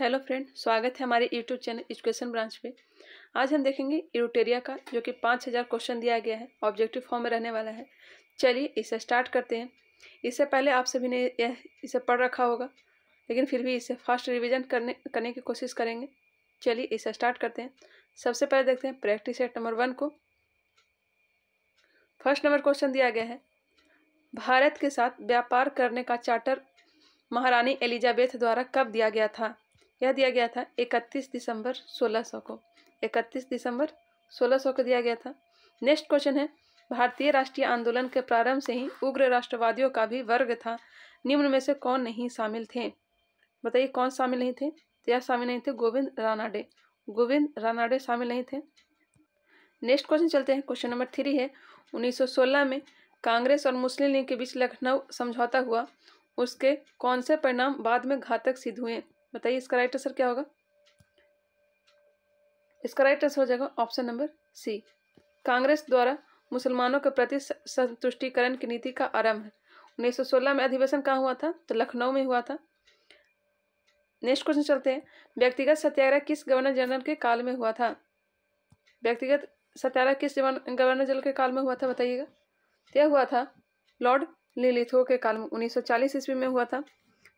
hello friend स्वागत है हमारे यूट्यूब चैनल एजुकेशन ब्रांच पे आज हम देखेंगे यूटेरिया का जो कि पाँच हज़ार क्वेश्चन दिया गया है ऑब्जेक्टिव फॉर्म में रहने वाला है चलिए इसे स्टार्ट करते हैं इससे पहले आप सभी ने यह इसे पढ़ रखा होगा लेकिन फिर भी इसे फास्ट रिविजन करने करने की कोशिश करेंगे चलिए इसे स्टार्ट करते हैं सबसे पहले देखते हैं प्रैक्टिस सेट नंबर वन को फर्स्ट नंबर क्वेश्चन दिया गया है भारत के साथ व्यापार करने का चार्टर महारानी एलिजाबेथ द्वारा कब दिया गया था यह दिया गया था 31 दिसंबर 1600 को 31 दिसंबर 1600 को दिया गया था नेक्स्ट क्वेश्चन है भारतीय राष्ट्रीय आंदोलन के प्रारंभ से ही उग्र राष्ट्रवादियों का भी वर्ग था निम्न में से कौन नहीं शामिल थे बताइए कौन शामिल नहीं थे तो यह शामिल नहीं थे गोविंद रानाडे गोविंद रानाडे शामिल नहीं थे नेक्स्ट क्वेश्चन चलते हैं क्वेश्चन नंबर थ्री है 1916 में कांग्रेस और मुस्लिम लीग के बीच लखनऊ समझौता हुआ उसके कौन से परिणाम बाद में घातक सिद्ध हुए बताइए इसका राइट आंसर क्या होगा इसका राइट आंसर हो जाएगा ऑप्शन नंबर सी कांग्रेस द्वारा मुसलमानों के प्रति संतुष्टिकरण की नीति का आरंभ है उन्नीस सौ सोलह में अधिवेशन कहाँ हुआ था तो लखनऊ में हुआ था नेक्स्ट क्वेश्चन चलते हैं व्यक्तिगत सत्याग्रह किस गवर्नर जनरल के काल में हुआ था व्यक्तिगत सत्याग्रह किस गवर्नर जनरल के काल में हुआ था बताइएगा यह हुआ था लॉर्ड लिलिथो के काल में चालीस ईस्वी में हुआ था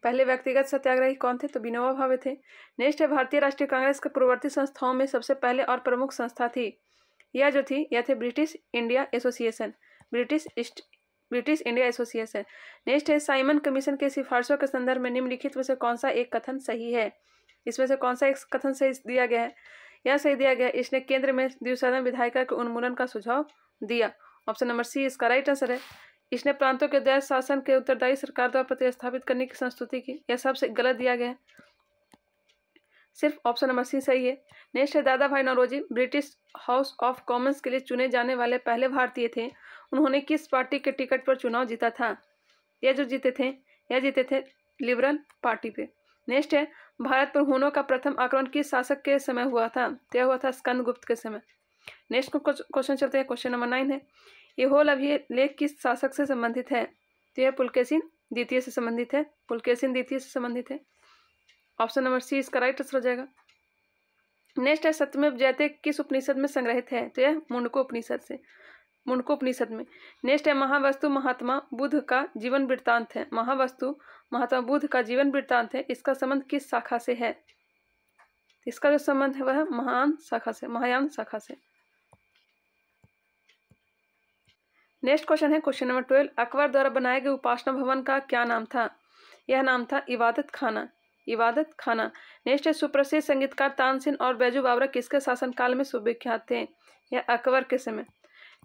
पहले व्यक्तिगत सत्याग्रही कौन थे तो विनोबा भावे थे नेक्स्ट है भारतीय राष्ट्रीय कांग्रेस के पूर्ववर्ती संस्थाओं में सबसे पहले और प्रमुख संस्था थी यह जो थी यह थे British India Association British East British India Association next है साइमन कमीशन के सिफारिशों के संदर्भ में निम्नलिखित में से कौन सा एक कथन सही है इसमें से कौन सा एक कथन सही दिया गया है यह सही दिया गया इसने केंद्र में द्विसदन विधायिका के उन्मूलन का सुझाव दिया ऑप्शन नंबर सी इसका राइट आंसर है इसने प्रांतों के दैस शासन के उत्तरदायी सरकार द्वारा प्रतिस्थापित करने की संस्तुति की यह सबसे गलत दिया गया सिर्फ ऑप्शन नंबर सी सही है नेक्स्ट है Dadabhai Naoroji British House of Commons के लिए चुने जाने वाले पहले भारतीय थे उन्होंने किस पार्टी के टिकट पर चुनाव जीता था यह जो जीते थे यह जीते थे लिबरल पार्टी पे नेक्स्ट है भारत पर हुनों का प्रथम आक्रमण किस शासक के समय हुआ था यह हुआ था स्कंद के समय नेक्स्ट क्वेश्चन चलते हैं क्वेश्चन नंबर नाइन है ये होल अभिलेख किस शासक से संबंधित है तो यह पुलकेसिन द्वितीय से संबंधित है पुलकेसिन द्वितीय से संबंधित है ऑप्शन नंबर सी इसका राइट आंसर हो जाएगा नेक्स्ट है सत्यमेव जयते किस उपनिषद में संग्रहित है तो यह मुंडको उपनिषद से मुंडको उपनिषद में नेक्स्ट है महावस्तु महात्मा बुद्ध का जीवन वृत्तांत है महावस्तु महात्मा बुद्ध का जीवन वृत्तांत है इसका संबंध किस शाखा से है इसका जो संबंध है वह महान शाखा से महायान शाखा से नेक्स्ट क्वेश्चन है क्वेश्चन नंबर ट्वेल्व अकबर द्वारा बनाए गए उपासना भवन का क्या नाम था यह नाम था इबादत खाना इबादत खाना नेक्स्ट है सुप्रसिद्ध संगीतकार तानसेन और बैजू बाबरा किसके शासनकाल में सुविख्यात थे यह अकबर के समय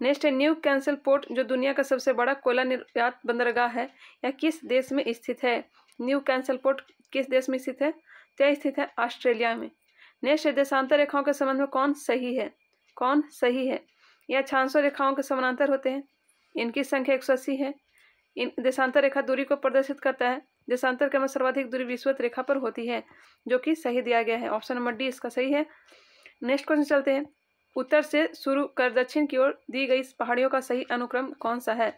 नेक्स्ट है न्यू कैंसल पोर्ट जो दुनिया का सबसे बड़ा कोयला निर्यात बंदरगाह है यह किस देश में स्थित है न्यू कैंसल पोर्ट किस देश में स्थित है तय तो स्थित है ऑस्ट्रेलिया में नेक्स्ट है देशांतर रेखाओं के संबंध में कौन सही है कौन सही है यह छांसौ रेखाओं के समानांतर होते हैं इनकी संख्या एक सौ अस्सी है इन देशांतर रेखा दूरी को प्रदर्शित करता है देशांतर क्रम सर्वाधिक दूरी विश्वत रेखा पर होती है जो कि सही दिया गया है ऑप्शन नंबर डी इसका सही है नेक्स्ट क्वेश्चन चलते हैं उत्तर से शुरू कर दक्षिण की ओर दी गई पहाड़ियों का सही अनुक्रम कौन सा है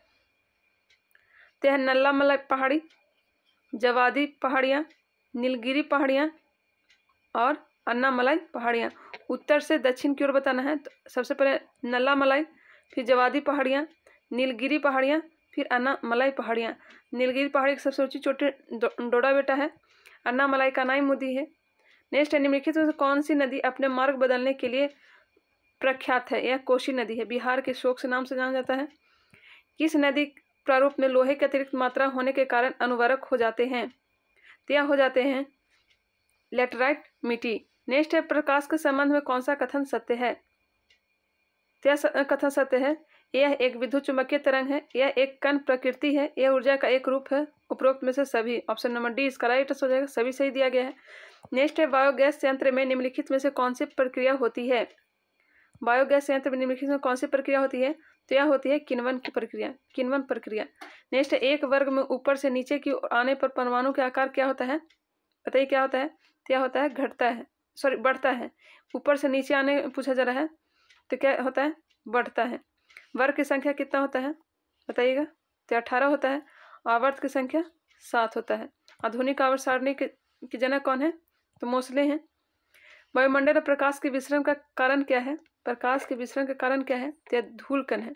तो है नल्ला मलाई पहाड़ी जवादी पहाड़ियाँ नीलगिरी पहाड़ियाँ और अन्ना मलाई पहाड़ियाँ उत्तर से दक्षिण की ओर बताना है तो सबसे पहले नल्ला मलाई फिर जवादी पहाड़ियाँ नीलगिरी पहाड़ियाँ फिर अन्ना मलाई पहाड़ियाँ नीलगिरी पहाड़ी की सबसे ऊँची चोटी डोडा बेटा है अन्नामलाई का नाई मुदी है नेक्स्ट है निम्नलिखित में से कौन सी नदी अपने मार्ग बदलने के लिए प्रख्यात है यह कोशी नदी है बिहार के शोक से नाम से जाना जाता है किस नदी प्रारूप में लोहे के अतिरिक्त मात्रा होने के कारण अनुवरक हो जाते हैं त्या हो जाते हैं लेटराइट मिट्टी नेक्स्ट है प्रकाश के संबंध में कौन सा कथन सत्य है त्या कथन सत्य है यह एक विद्युत चुम्बकीय तरंग है यह एक कण प्रकृति है यह ऊर्जा का एक रूप है उपरोक्त में से सभी ऑप्शन नंबर डी इसका राइट आंसर हो जाएगा सभी सही दिया गया है नेक्स्ट है बायोगैस यंत्र में निम्नलिखित में से कौन सी प्रक्रिया होती है बायोगैस यंत्र में निम्नलिखित में कौन सी प्रक्रिया होती है तो यह होती है किनवन की प्रक्रिया किनवन प्रक्रिया नेक्स्ट है एक वर्ग में ऊपर से नीचे की आने पर परमाणु के आकार क्या होता है बताइए क्या होता है तो यह होता है घटता है सॉरी बढ़ता है ऊपर से नीचे आने पूछा जा रहा है तो क्या होता है बढ़ता है वर्ग की संख्या कितना होता है बताइएगा तो अठारह होता है आवर्त की संख्या सात होता है आधुनिक आवर्त सारणी के, के जनक कौन है तो मोसले हैं वायुमंडल और प्रकाश के विश्रम का कारण क्या है प्रकाश के विश्रम का कारण क्या है तो धूलकन है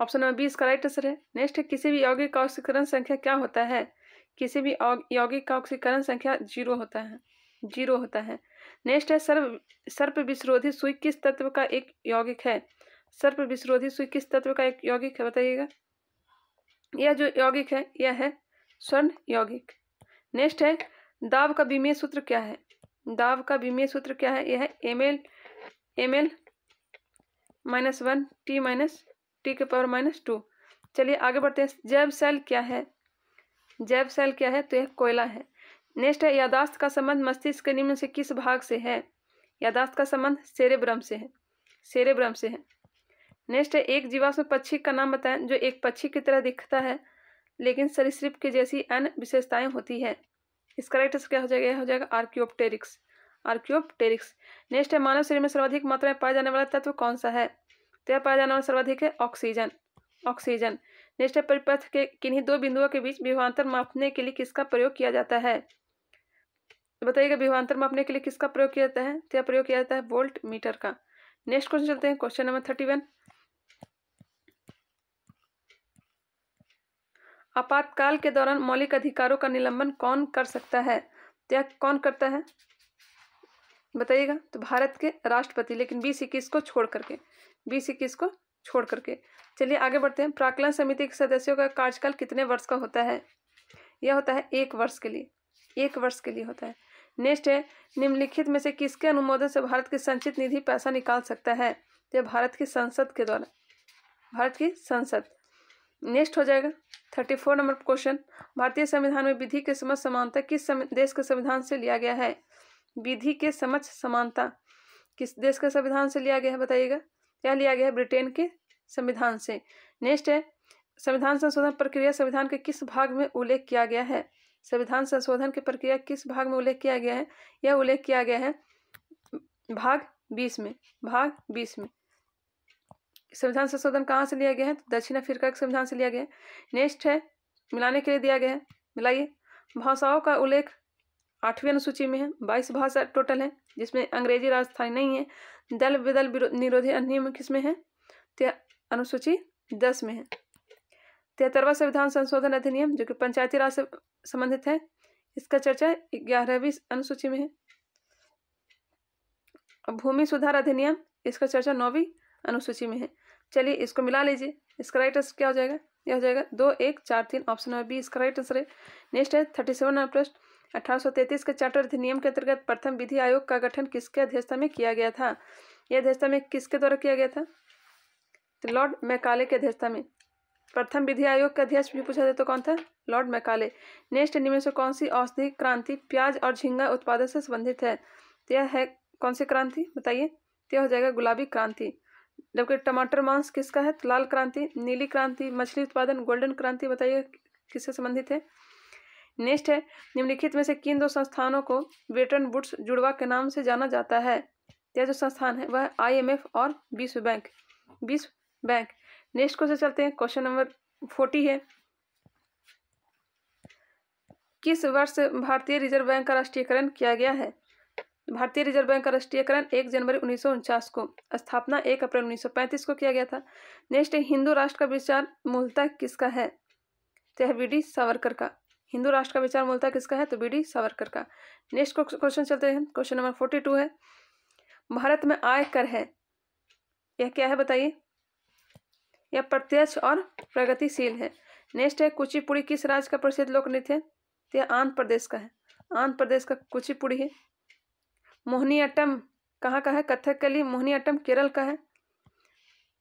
ऑप्शन नंबर बी इसका राइट आंसर है नेक्स्ट है किसी भी यौगिक का ऑक्सीकरण संख्या क्या होता है किसी भी यौगिक का ऑक्सीकरण संख्या जीरो होता है जीरो होता है नेक्स्ट है सर्व सर्प विश्रोधी सुई किस तत्व का एक यौगिक है सर्प विश्रोधी सुई किस तत्व का एक यौगिक है बताइएगा यह जो यौगिक है यह है स्वर्ण यौगिक नेक्स्ट है दाव का बीमे सूत्र क्या है दाव का बीमे सूत्र क्या है यह है M L M L minus one T minus T के पावर माइनस टू चलिए आगे बढ़ते हैं जैव सेल क्या है जैव सेल क्या है तो यह कोयला है नेक्स्ट है यादाश्त का संबंध मस्तिष्क के निम्न से किस भाग से है यादाश्त का संबंध सेरेब्रम से है सेरेब्रम से है नेक्स्ट है एक जीवाश्म पक्षी का नाम बताएं जो एक पक्षी की तरह दिखता है लेकिन सरिसप के जैसी अन्य विशेषताएं होती है इसका राइट आंसर क्या हो जाएगा हो जाएगा आर्क्योपटेरिक्स आर्क्योपटेरिक्स नेक्स्ट है मानव शरीर में सर्वाधिक मात्रा में पाया जाने वाला तत्व कौन सा है तो यह पाया जाने वाला सर्वाधिक है ऑक्सीजन ऑक्सीजन नेक्स्ट है परिपथ के किन्हीं दो बिंदुओं के बीच विभांतर मापने के लिए किसका प्रयोग किया जाता है तो बताइएगा विभांतर मापने के लिए किसका प्रयोग किया जाता है तो यह प्रयोग किया जाता है वोल्ट मीटर का नेक्स्ट क्वेश्चन चलते हैं क्वेश्चन नंबर थर्टी वन आपातकाल के दौरान मौलिक अधिकारों का निलंबन कौन कर सकता है त्याग कौन करता है बताइएगा तो भारत के राष्ट्रपति लेकिन बीस इक्कीस को छोड़ करके बीस इक्कीस को छोड़ करके चलिए आगे बढ़ते हैं प्राकलन समिति के सदस्यों का कार्यकाल कितने वर्ष का होता है यह होता है एक वर्ष के लिए एक वर्ष के लिए होता है नेक्स्ट है निम्नलिखित में से किसके अनुमोदन से भारत की संचित निधि पैसा निकाल सकता है यह भारत की संसद के द्वारा भारत की संसद नेक्स्ट हो जाएगा थर्टी फोर नंबर क्वेश्चन भारतीय संविधान में विधि के समझ समानता किस देश के संविधान से लिया गया है विधि के समझ समानता किस देश के संविधान से लिया गया है बताइएगा क्या लिया गया है ब्रिटेन के संविधान से नेक्स्ट है संविधान संशोधन प्रक्रिया संविधान के किस भाग में उल्लेख किया गया है संविधान संशोधन की प्रक्रिया किस भाग में उल्लेख किया गया है यह उल्लेख किया गया है भाग बीस में भाग बीस में संविधान संशोधन कहाँ से लिया गया है तो दक्षिण अफ्रीका के संविधान से लिया गया है नेक्स्ट है मिलाने के लिए दिया गया है मिलाइए भाषाओं का उल्लेख आठवीं अनुसूची में है बाईस भाषा टोटल है जिसमें अंग्रेजी राजस्थानी नहीं है दल विदल निरोधी अधिनियम किसमें है अनुसूची दस में है तिहत्तरवा संविधान संशोधन अधिनियम जो कि पंचायती राज से संबंधित है इसका चर्चा ग्यारहवीं अनुसूची में है भूमि सुधार अधिनियम इसका चर्चा नौवीं अनुसूची में है चलिए इसको मिला लीजिए इसका राइट आंसर क्या हो जाएगा यह हो जाएगा दो एक चार तीन ऑप्शन नंबर बी इसका राइट आंसर है नेक्स्ट है थर्टी सेवन नंबर प्रश्न अठारह के चार्टर अधिनियम के अंतर्गत प्रथम विधि आयोग का गठन किसके अध्यक्षता में किया गया था यह अध्यक्षता में किसके द्वारा किया गया था लॉर्ड मैकाले के अध्यक्षता में प्रथम विधि आयोग का अध्यक्ष भी पूछा जाए तो कौन था लॉर्ड मैकाले नेक्स्ट निम्न से कौन सी औषधि क्रांति प्याज और झींगा उत्पादन से संबंधित है तो यह है कौन सी क्रांति बताइए तो यह हो जाएगा गुलाबी क्रांति जबकि टमाटर मांस किसका है तो लाल क्रांति नीली क्रांति मछली उत्पादन गोल्डन क्रांति बताइए किससे संबंधित है नेक्स्ट है निम्नलिखित में से किन दो संस्थानों को बेटन बुट्स जुड़वा के नाम से जाना जाता है यह जो संस्थान है वह आईएमएफ और विश्व बैंक विश्व बैंक नेक्स्ट क्वेश्चन चलते हैं क्वेश्चन नंबर फोर्टी है किस वर्ष भारतीय रिजर्व बैंक का राष्ट्रीयकरण किया गया है भारतीय रिजर्व बैंक का राष्ट्रीयकरण एक जनवरी उन्नीस को स्थापना एक अप्रैल उन्नीस को किया गया था नेक्स्ट हिंदू राष्ट्र का विचार मूलतः किसका है तो यह बी सावरकर का हिंदू राष्ट्र का विचार मूलतः किसका है तो बी डी सावरकर का नेक्स्ट क्वेश्चन चलते हैं क्वेश्चन नंबर फोर्टी टू है भारत में आय कर है यह क्या है बताइए यह प्रत्यक्ष और प्रगतिशील है नेक्स्ट है कुचिपुड़ी किस राज्य का प्रसिद्ध लोक नृत्य है तो यह आंध्र प्रदेश का है आंध्र प्रदेश का कुचिपुड़ी है मोहनीअट्टम कहाँ का है कथकली मोहिनीअट्टम केरल का है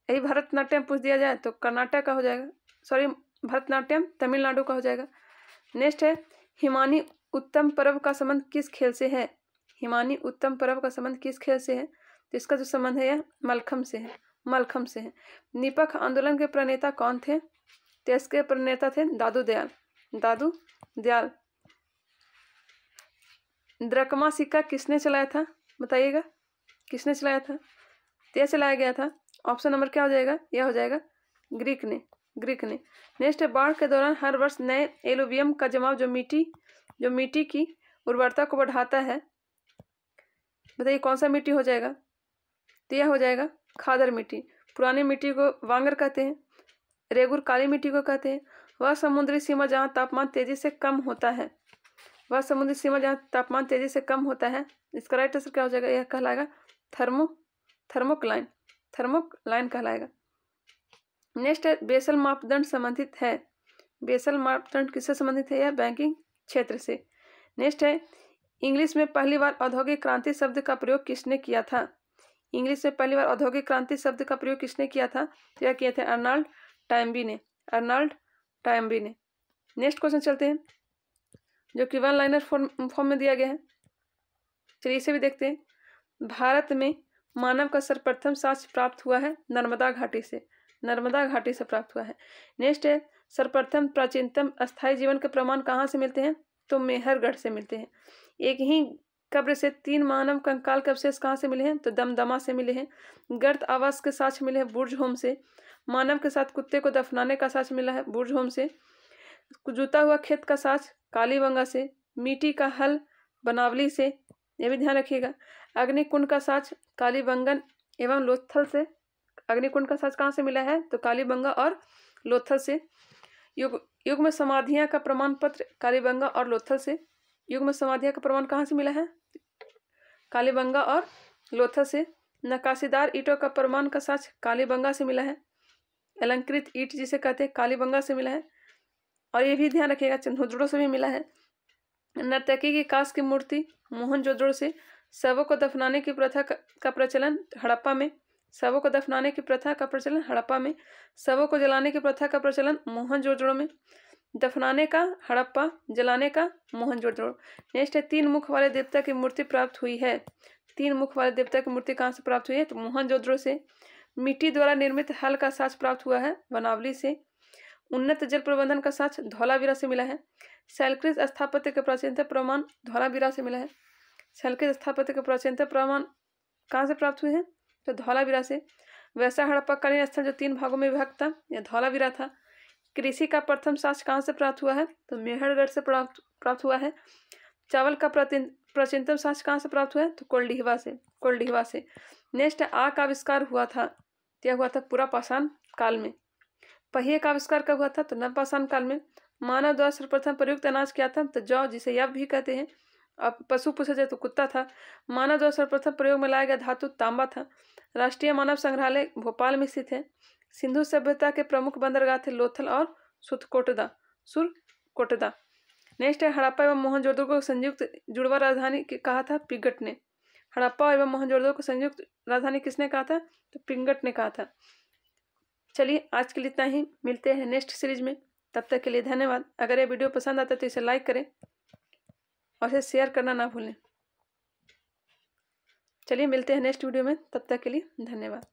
यही भरतनाट्यम पूछ दिया जाए तो कर्नाटक का हो जाएगा सॉरी भरतनाट्यम तमिलनाडु का हो जाएगा नेक्स्ट है हिमानी उत्तम पर्व का संबंध किस खेल से है हिमानी उत्तम पर्व का संबंध किस खेल से है तो इसका जो संबंध है यह मलखम से है मलखम से है निपक्ष आंदोलन के प्रणेता कौन थे तो इसके प्रणेता थे दादू दयाल दादू दयाल द्रकमा सिक्का किसने चलाया था बताइएगा किसने चलाया था यह चलाया गया था ऑप्शन नंबर क्या हो जाएगा यह हो जाएगा ग्रीक ने ग्रीक ने नेक्स्ट है बाढ़ के दौरान हर वर्ष नए एलोवियम का जमाव जो मिट्टी जो मिट्टी की उर्वरता को बढ़ाता है बताइए कौन सा मिट्टी हो जाएगा तो यह हो जाएगा खादर मिट्टी पुरानी मिट्टी को वांगर कहते हैं रेगुर काली मिट्टी को कहते हैं वह समुद्री सीमा जहाँ तापमान तेजी से कम होता है वह समुद्री सीमा जहाँ तापमान तेजी से कम होता है इसका राइट आंसर क्या हो जाएगा यह कहलाएगा थर्मो थर्मोक्लाइन थर्मोक्लाइन कहलाएगा नेक्स्ट है बेसल मापदंड संबंधित है बेसल मापदंड किससे संबंधित है यह बैंकिंग क्षेत्र से नेक्स्ट है इंग्लिश में पहली बार औद्योगिक क्रांति शब्द का प्रयोग किसने किया था इंग्लिश में पहली बार औद्योगिक क्रांति शब्द का प्रयोग किसने किया था तो यह किए थे अर्नाल्ड टाइम्बी ने अर्नाल्ड टाइम्बी ने नेक्स्ट क्वेश्चन चलते हैं जो कि वन लाइनर फॉर्म फॉर्म में दिया गया है चलिए इसे भी देखते हैं भारत में मानव का सर्वप्रथम साक्ष्य प्राप्त हुआ है नर्मदा घाटी से नर्मदा घाटी से प्राप्त हुआ है नेक्स्ट है सर्वप्रथम प्राचीनतम अस्थायी जीवन के प्रमाण कहाँ से मिलते हैं तो मेहरगढ़ से मिलते हैं एक ही कब्र से तीन मानव कंकाल के अवशेष कहाँ से मिले हैं तो दमदमा से मिले हैं गर्त आवास के साक्ष मिले हैं बुर्ज होम से मानव के साथ कुत्ते को दफनाने का साक्ष मिला है बुर्ज होम से जुता हुआ खेत का साज काली बंगा से मिट्टी का हल बनावली से यह भी ध्यान रखिएगा अग्निकुंड का साज काली बंगन एवं लोथल से अग्निकुंड का साज कहाँ से मिला है तो कालीबंगा और लोथल से युग युग में समाधियाँ का प्रमाण पत्र कालीबंगा और लोथल से युग में समाधियाँ का प्रमाण कहाँ से मिला है कालीबंगा और लोथल से नकाशीदार ईटों का प्रमाण का साज कालीबंगा से मिला है अलंकृत ईट जिसे कहते हैं कालीबंगा से मिला है और ये भी ध्यान रखिएगा चंदोद्रों से भी मिला है नर्तकी की कास की मूर्ति मोहनजोदड़ो से शवों को दफनाने की प्रथा का प्रचलन हड़प्पा में शवों को दफनाने की प्रथा का प्रचलन हड़प्पा में शवों को जलाने की प्रथा का प्रचलन मोहनजोदड़ो में दफनाने का हड़प्पा जलाने का मोहनजोदड़ो नेक्स्ट है तीन मुख वाले देवता की मूर्ति प्राप्त हुई है तीन मुख वाले देवता की मूर्ति कहाँ से प्राप्त हुई है तो जोदड़ो से मिट्टी द्वारा निर्मित हल का साज प्राप्त हुआ है वनावली से उन्नत जल प्रबंधन का साक्ष धौलावीरा से मिला है शैलकृत स्थापत्य के प्राचीनता प्रमाण धौलावीरा से मिला है शैलकृत स्थापत्य के प्राचीनता प्रमाण कहाँ से प्राप्त हुए हैं तो धौलावीरा से वैसा हड़प्पाकालीन स्थल जो तीन भागों में विभक्त था यह धौलावीरा था कृषि का प्रथम साक्ष कहाँ से प्राप्त हुआ है तो मेहरगढ़ से प्राप्त प्राप्त हुआ है चावल का प्राचीनतम साक्ष कहाँ से प्राप्त हुआ है तो कोल्डीहवा से कोल्डीहवा से नेक्स्ट आग का आविष्कार हुआ था यह हुआ था पूरा पाषाण काल में पहिए का आविष्कार कब हुआ था तो नवपाषाण काल में मानव द्वारा सर्वप्रथम प्रयुक्त अनाज क्या था तो जौ जिसे यव भी कहते हैं अब पशु पूछा जाए तो कुत्ता था मानव द्वारा सर्वप्रथम प्रयोग में लाया गया धातु तांबा था राष्ट्रीय मानव संग्रहालय भोपाल में स्थित है सिंधु सभ्यता के प्रमुख बंदरगाह थे लोथल और सुतकोटदा कोटदा नेक्स्ट है हड़प्पा एवं मोहनजोदो को संयुक्त जुड़वा राजधानी कहा था पिगट ने हड़प्पा एवं मोहनजोदो को संयुक्त राजधानी किसने कहा था तो पिंगट ने कहा था चलिए आज के लिए इतना ही मिलते हैं नेक्स्ट सीरीज में तब तक के लिए धन्यवाद अगर ये वीडियो पसंद आता है तो इसे लाइक करें और इसे शेयर करना ना भूलें चलिए मिलते हैं नेक्स्ट वीडियो में तब तक के लिए धन्यवाद